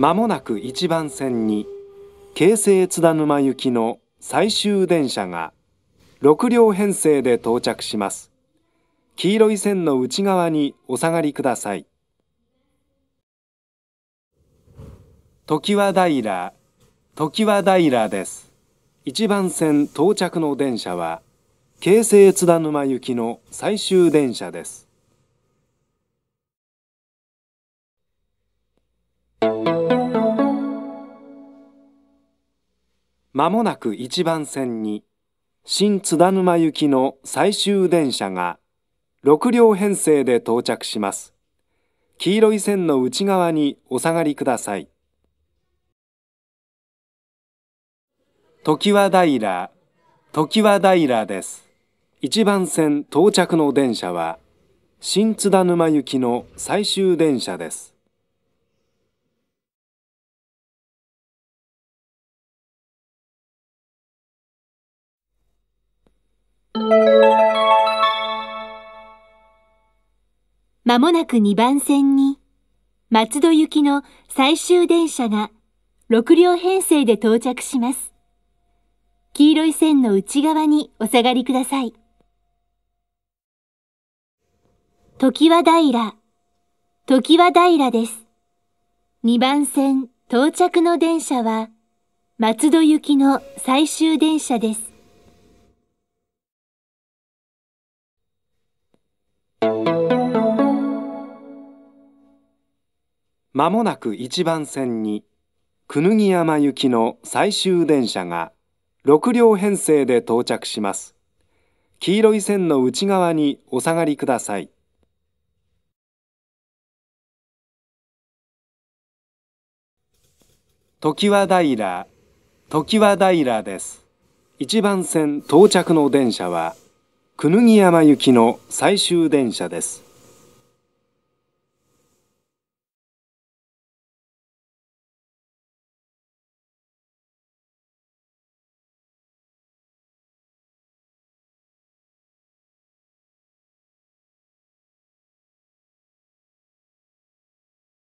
まもなく1番線に京成津田沼行きの最終電車が6両編成で到着します。黄色い線の内側にお下がりください。常盤平、常盤平です。1番線到着の電車は、京成津田沼行きの最終電車です。まもなく1番線に新津田沼行きの最終電車が6両編成で到着します。黄色い線の内側にお下がりください。常盤平、常盤平です。1番線到着の電車は新津田沼行きの最終電車です。まもなく2番線に、松戸行きの最終電車が6両編成で到着します。黄色い線の内側にお下がりください。時和平、時和平です。2番線到着の電車は、松戸行きの最終電車です。まもなく一番線に、くぬぎ山行きの最終電車が六両編成で到着します。黄色い線の内側にお下がりください。常盤平、常盤平です。一番線到着の電車は、くぬぎ山行きの最終電車です。